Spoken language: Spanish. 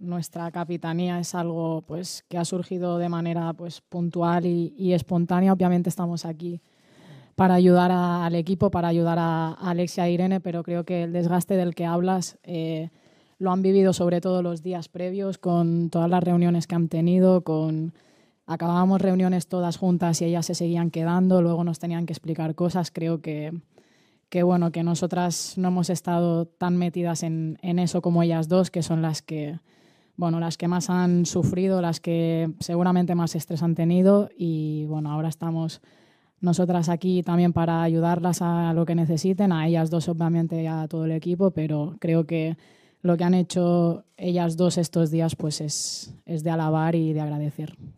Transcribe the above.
nuestra capitanía es algo pues, que ha surgido de manera pues, puntual y, espontánea. Obviamente estamos aquí para ayudar al equipo, para ayudar a, Alexia Irene, pero creo que el desgaste del que hablas eh, lo han vivido sobre todo los días previos, con todas las reuniones que han tenido, con acabábamos reuniones todas juntas y ellas se seguían quedando, luego nos tenían que explicar cosas. Creo que que bueno, que nosotras no hemos estado tan metidas en, eso como ellas dos, que son las que, bueno, las que más han sufrido, las que seguramente más estrés han tenido y bueno, ahora estamos nosotras aquí también para ayudarlas a lo que necesiten, a ellas dos obviamente a todo el equipo, pero creo que lo que han hecho ellas dos estos días pues es de alabar y de agradecer.